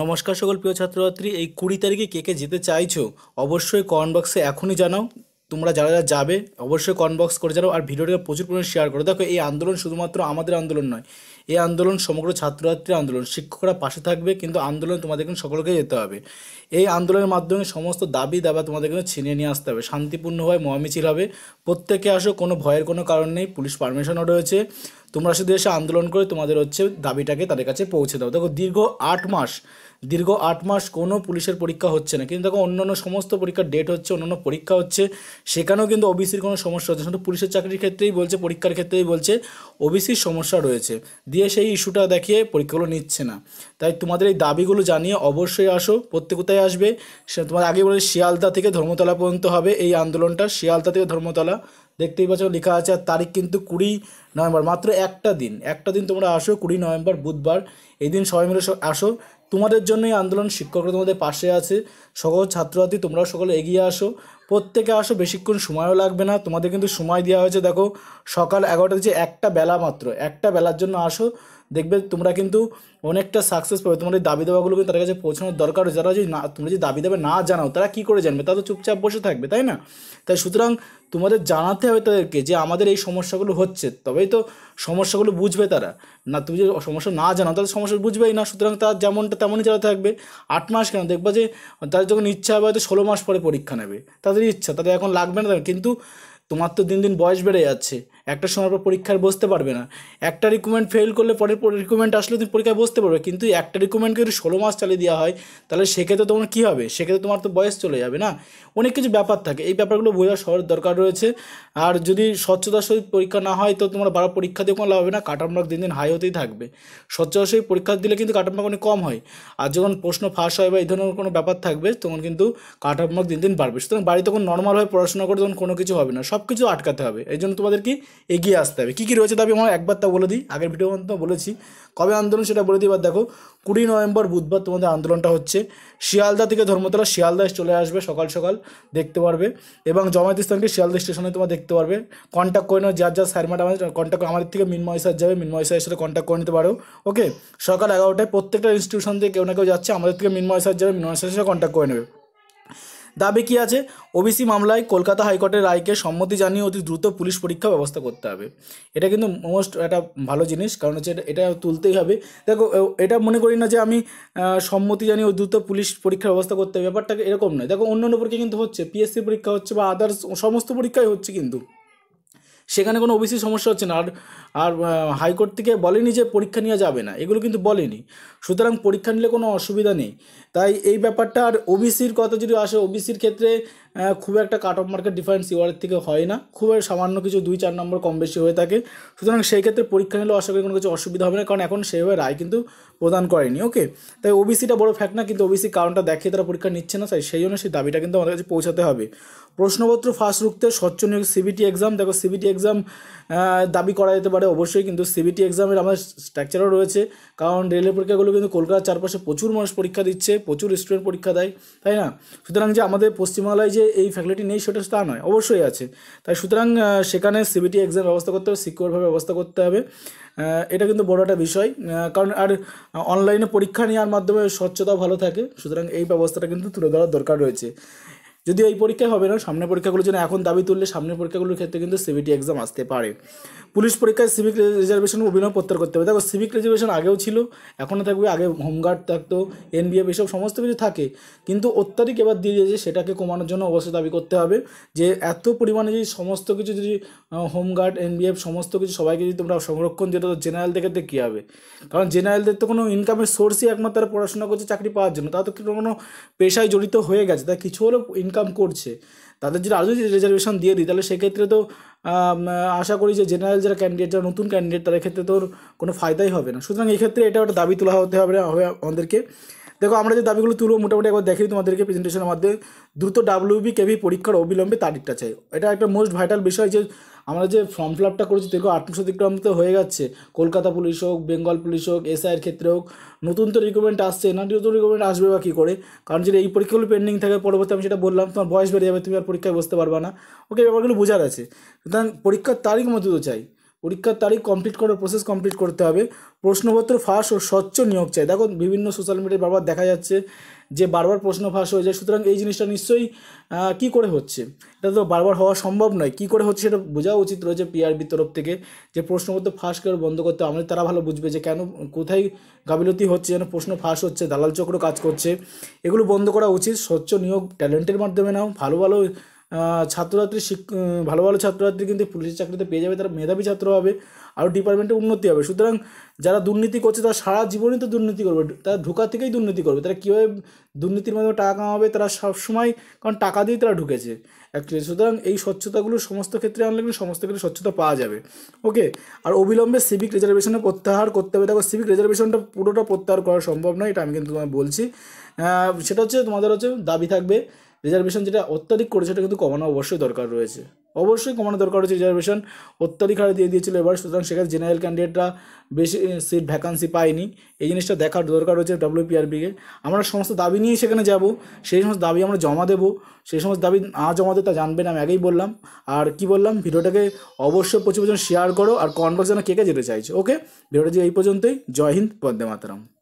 নমস্কার সকল প্রিয় ছাত্রছাত্রী এই কুড়ি তারিখে কে কে যেতে চাইছো অবশ্যই কমেন্ট বক্সে এখনই জানাও তোমরা যারা যারা যাবে অবশ্যই কনবক্স করে যাও আর ভিডিওটাকে প্রচুর পরিমাণে শেয়ার করো দেখো এই আন্দোলন শুধুমাত্র আমাদের আন্দোলন নয় এই আন্দোলন সমগ্র ছাত্রছাত্রীর আন্দোলন শিক্ষকরা পাশে থাকবে কিন্তু আন্দোলন তোমাদের কিন্তু সকলকে যেতে হবে এই আন্দোলনের মাধ্যমে সমস্ত দাবি দাবা তোমাদের কিন্তু ছিনিয়ে নিয়ে আসতে হবে শান্তিপূর্ণভাবে মহামিছিল হবে প্রত্যেকে আসো কোনো ভয়ের কোনো কারণ নেই পুলিশ পারমিশনও রয়েছে তোমরা শুধু এসে আন্দোলন করে তোমাদের হচ্ছে দাবিটাকে তাদের কাছে পৌঁছে দাও দেখো দীর্ঘ আট মাস দীর্ঘ আট মাস কোনো পুলিশের পরীক্ষা হচ্ছে না কিন্তু দেখো অন্যান্য সমস্ত পরীক্ষার ডেট হচ্ছে অন্যান্য পরীক্ষা হচ্ছে সেখানেও কিন্তু ওবিসির কোনো সমস্যা হচ্ছে শুধু পুলিশের চাকরির ক্ষেত্রেই বলছে পরীক্ষার ক্ষেত্রেই বলছে ওবিসির সমস্যা রয়েছে দিয়ে সেই ইস্যুটা দেখিয়ে পরীক্ষাগুলো নিচ্ছে না তাই তোমাদের এই দাবিগুলো জানিয়ে অবশ্যই আসো প্রত্যেক কোথায় আসবে সে তোমার আগে বলে শিয়ালদা থেকে ধর্মতলা পর্যন্ত হবে এই আন্দোলনটা শিয়ালদা থেকে ধর্মতলা দেখতেই পাচ্ছ লেখা আছে আর তারিখ কিন্তু কুড়ি নভেম্বর মাত্র একটা দিন একটা দিন তোমরা আসো কুড়ি নভেম্বর বুধবার এই দিন সবাই মিলে আসো তোমাদের জন্যই আন্দোলন শিক্ষকরা তোমাদের পাশে আছে সকল ছাত্রছাত্রী তোমরাও সকলে এগিয়ে আসো প্রত্যেকে আসো বেশিক্ষণ সময়ও লাগবে না তোমাদের কিন্তু সময় দেওয়া হয়েছে দেখো সকাল এগারোটা যে একটা বেলা মাত্র একটা বেলার জন্য আসো দেখবে তোমরা কিন্তু অনেকটা সাকসেস পাবে তোমাদের দাবি দাবাগুলো কিন্তু তাদের কাছে পৌঁছানোর দরকার যারা যদি না তোমরা যদি দাবি দাবে না জানাও তারা কী করে জানবে তারা তো চুপচাপ বসে থাকবে তাই না তাই সুতরাং তোমাদের জানাতে হবে তাদেরকে যে আমাদের এই সমস্যাগুলো হচ্ছে তবেই তো সমস্যাগুলো বুঝবে তারা না তুমি যদি সমস্যা না জানাও তাদের সমস্যা বুঝবেই না সুতরাং তার যেমনটা তেমনই চালাতে থাকবে আট মাস কেন দেখবা যে তাদের যখন ইচ্ছা হবে হয়তো ষোলো মাস পরে পরীক্ষা নেবে তাদের ইচ্ছা তাদের এখন লাগবে না কিন্তু তোমার তো দিন দিন বয়স বেড়ে যাচ্ছে একটা সময় পর পরীক্ষায় বসতে পারবে না একটা রিকুমেন্ট ফেল করলে পরের রিকুমেন্ট আসলে তুমি পরীক্ষায় বসতে পারবে কিন্তু একটা রিকুমেন্টকে যদি ষোলো মাস চালিয়ে দেওয়া হয় তাহলে সেক্ষেত্রে তোমার কী হবে সেক্ষেত্রে তোমার তো বয়স চলে যাবে না অনেক কিছু ব্যাপার থাকে এই ব্যাপারগুলো বোঝা সবার দরকার রয়েছে আর যদি স্বচ্ছতার সহিত পরীক্ষা না হয় তো তোমার বারো পরীক্ষা দিয়ে কোনো লাভ হবে না কাট মার্ক দিন দিন হাই হতেই থাকবে স্বচ্ছতার সহিত পরীক্ষা দিলে কিন্তু কাট মার্ক অনেক কম হয় আর যখন প্রশ্ন ফাঁস হয় বা এই ধরনের কোনো ব্যাপার থাকবে তখন কিন্তু কাট মার্ক দিন দিন বাড়বে সুতরাং বাড়িতে তখন নর্মাল হয়ে পড়াশোনা করে তখন কোনো কিছু হবে না সব কিছু আটকাতে হবে এই জন্য তোমাদের কি এগিয়ে আসতে হবে কী কী রয়েছে দাবি আমার একবার তা বলে দিই আগের ভিডিও পর্যন্ত বলেছি কবে আন্দোলন সেটা বলে দিই এবার দেখো কুড়ি নভেম্বর বুধবার তোমাদের আন্দোলনটা হচ্ছে শিয়ালদা থেকে ধর্মতলা শিয়ালদা চলে আসবে সকাল সকাল দেখতে পারবে এবং জমায়েত ইসলামকে শিয়ালদা স্টেশনে তোমরা দেখতে পারবে কন্ট্যাক্ট করে নেওয়া যার যার স্যার ম্যাডাম আছে কন্ট্যাক্ট আমাদের থেকে মিনময় স্যার যাবে মিনময় স্যারের সাথে কন্ট্যাক্ট করে নিতে পারো ওকে সকাল এগারোটায় প্রত্যেকটা ইনস্টিটিউশন থেকে কেউ না কেউ যাচ্ছে আমাদের থেকে মিনময় স্যার যাবে মিনময় স্যারের সাথে কন্ট্যাক্ট করে নেবে দাবি কী আছে ওবিসি মামলায় কলকাতা হাইকোর্টের রায়কে সম্মতি জানিয়ে অতি দ্রুত পুলিশ পরীক্ষা ব্যবস্থা করতে হবে এটা কিন্তু মোস্ট একটা ভালো জিনিস কারণ হচ্ছে এটা তুলতেই হবে দেখো এটা মনে করি না যে আমি সম্মতি জানিয়ে অতি দ্রুত পুলিশ পরীক্ষার ব্যবস্থা করতে হবে ব্যাপারটা এরকম নয় দেখো অন্য অন্য পরীক্ষা কিন্তু হচ্ছে পিএসসি পরীক্ষা হচ্ছে বা আদার্স সমস্ত পরীক্ষাই হচ্ছে কিন্তু সেখানে কোনো ওবিসি সমস্যা হচ্ছে না আর আর হাইকোর্ট থেকে বলেনি যে পরীক্ষা নেওয়া যাবে না এগুলো কিন্তু বলেনি সুতরাং পরীক্ষা নিলে কোনো অসুবিধা নেই তাই এই ব্যাপারটা আর ওবিসির কথা যদি আসে ওবিসির ক্ষেত্রে হ্যাঁ, খুব একটা cut off market difference UR থেকে হয় না খুব সামান্য কিছু দুই চার নম্বর কম বেশি হয়ে থাকে সুতরাং সেই ক্ষেত্রে পরীক্ষা নিলে আশা করি কোনো কিছু অসুবিধা হবে না কারণ এখন সেভাবে রায় কিন্তু প্রদান করেনি ওকে তাই ওবিসিটা বড় ফ্যাক্ট না কিন্তু ওবিসি কারণটা দেখিয়ে তারা পরীক্ষা নিচ্ছে না তাই সেই জন্য সেই দাবিটা কিন্তু আমাদের কাছে পৌঁছাতে হবে প্রশ্নপত্র ফার্স্ট রুখতে স্বচ্ছ নিয়োগ সিবিটি এক্সাম দেখো সিবিটি এক্সাম দাবি করা যেতে পারে অবশ্যই কিন্তু সিবিটি এক্সামের আমাদের স্ট্রাকচারও রয়েছে কারণ রেলের পরীক্ষাগুলো কিন্তু কলকাতার চারপাশে প্রচুর মানুষ পরীক্ষা দিচ্ছে প্রচুর স্টুডেন্ট পরীক্ষা দেয় তাই না সুতরাং যে আমাদের পশ্চিমবাংলায় যে এই ফ্যাকাল্টি নেই সেটা তা নয় অবশ্যই আছে তাই সুতরাং সেখানে সিবিটি এক্সাম ব্যবস্থা করতে হবে সিকিউরভাবে ব্যবস্থা করতে হবে এটা কিন্তু বড় একটা বিষয় কারণ আর অনলাইনে পরীক্ষা নেওয়ার মাধ্যমে স্বচ্ছতাও ভালো থাকে সুতরাং এই ব্যবস্থাটা কিন্তু তুলে ধরার দরকার রয়েছে যদিও এই পরীক্ষায় হবে না সামনের পরীক্ষাগুলোর জন্য এখন দাবি তুললে সামনের পরীক্ষাগুলোর ক্ষেত্রে কিন্তু সিবিটি এক্সাম আসতে পারে পুলিশ পরীক্ষায় সিভিক রিজার্ভেশন অভিনয় প্রত্যাহার করতে হবে দেখো সিভিক রিজার্ভেশন আগেও ছিল এখনও থাকবে আগে হোমগার্ড থাকতো এনবিএফ এসব সমস্ত কিছু থাকে কিন্তু অত্যাধিক এবার দিয়ে দিয়েছে সেটাকে কমানোর জন্য অবশ্যই দাবি করতে হবে যে এত পরিমাণে যদি সমস্ত কিছু যদি হোমগার্ড এনবিএফ সমস্ত কিছু সবাইকে যদি তোমরা সংরক্ষণ দিতে তো জেনারেলদের ক্ষেত্রে কী হবে কারণ জেনারেলদের তো কোনো ইনকামের সোর্সই একমাত্র পড়াশোনা করছে চাকরি পাওয়ার জন্য তারা তো কোনো পেশায় জড়িত হয়ে গেছে তাই কিছু হলেও ইনকাম করছে তাদের যদি আরও যদি রিজার্ভেশন দিয়ে দিই তাহলে সেক্ষেত্রে তো আশা করি যে জেনারেল যারা ক্যান্ডিডেট যারা নতুন ক্যান্ডিডেট তাদের ক্ষেত্রে তোর কোনো ফায়দাই হবে না সুতরাং এই ক্ষেত্রে এটা একটা দাবি তোলা হতে হবে আমাদেরকে দেখো আমরা যে দাবিগুলো তুলব মোটামুটি একবার দেখি তোমাদেরকে প্রেজেন্টেশনের মাধ্যমে দ্রুত ডাব্লিউবি কেভি পরীক্ষার অবিলম্বে তারিখটা চাই এটা একটা মোস্ট ভাইটাল বিষয় যে আমরা যে ফর্ম ফিল আপটা করেছি দেখো আটশো অতিক্রম তো হয়ে যাচ্ছে কলকাতা পুলিশ হোক বেঙ্গল পুলিশ হোক এসআইয়ের ক্ষেত্রে হোক নতুন তো রিকমেন্ট আসছে না তো রিকমেন্ট আসবে বা কী করে কারণ যদি এই পরীক্ষাগুলো পেন্ডিং থাকে পরবর্তী আমি সেটা বললাম তোমার বয়স বেড়ে যাবে তুমি আর পরীক্ষায় বসতে পারবে না ওকে ব্যাপারগুলো বোঝার আছে সুতরাং পরীক্ষার তারিখ মতো তো চাই পরীক্ষার তারিখ কমপ্লিট করার প্রসেস কমপ্লিট করতে হবে প্রশ্নপত্র ফাঁস ও স্বচ্ছ নিয়োগ চাই দেখো বিভিন্ন সোশ্যাল মিডিয়ায় বারবার দেখা যাচ্ছে যে বারবার প্রশ্ন ফাঁস হয়ে যায় সুতরাং এই জিনিসটা নিশ্চয়ই কি করে হচ্ছে এটা তো বারবার হওয়া সম্ভব নয় কি করে হচ্ছে সেটা বোঝা উচিত রয়েছে পিআরবির তরফ থেকে যে প্রশ্নপত্র ফাঁস করে বন্ধ করতে আমাদের তারা ভালো বুঝবে যে কেন কোথায় গাফিলতি হচ্ছে যেন প্রশ্ন ফাঁস হচ্ছে দালাল চক্র কাজ করছে এগুলো বন্ধ করা উচিত স্বচ্ছ নিয়োগ ট্যালেন্টের মাধ্যমে নাও ভালো ভালো ছাত্রছাত্রী শিক ভালো ভালো ছাত্রছাত্রী কিন্তু পুলিশের চাকরিতে পেয়ে যাবে তারা মেধাবী ছাত্র হবে আর ডিপার্টমেন্টে উন্নতি হবে সুতরাং যারা দুর্নীতি করছে তারা সারা জীবনই তো দুর্নীতি করবে তারা ঢোকা থেকেই দুর্নীতি করবে তারা কীভাবে দুর্নীতির মাধ্যমে টাকা কামাবে তারা সবসময় কারণ টাকা দিয়েই তারা ঢুকেছে অ্যাকচুয়ালি সুতরাং এই স্বচ্ছতাগুলো সমস্ত ক্ষেত্রে আনলে কিন্তু সমস্ত ক্ষেত্রে স্বচ্ছতা পাওয়া যাবে ওকে আর অবিলম্বে সিভিক রিজার্ভেশনে প্রত্যাহার করতে হবে দেখো সিভিক রিজার্ভেশনটা পুরোটা প্রত্যাহার করা সম্ভব নয় এটা আমি কিন্তু তোমায় বলছি সেটা হচ্ছে তোমাদের হচ্ছে দাবি থাকবে রিজার্ভেশন যেটা অত্যাধিক করেছে সেটা কিন্তু কমানো অবশ্যই দরকার রয়েছে অবশ্যই কমানো দরকার রয়েছে রিজার্ভেশন অত্যাধিক হারে দিয়ে দিয়েছিল এবার সুতরাং সেখানে জেনারেল ক্যান্ডিডেটরা বেশি সিট ভ্যাকান্সি পায়নি এই জিনিসটা দেখার দরকার রয়েছে ডাব্লিউপিআরবিকে আমরা সমস্ত দাবি নিয়ে সেখানে যাব সেই সমস্ত দাবি আমরা জমা দেবো সেই সমস্ত দাবি না জমা দেবো তা জানবেন আমি আগেই বললাম আর কি বললাম ভিডিওটাকে অবশ্যই প্রচুর প্রচুর শেয়ার করো আর কনভার্স যেন কে কে যেতে চাইছে ওকে ভিডিওটা যে এই পর্যন্তই জয় হিন্দ বন্দে মাতারাম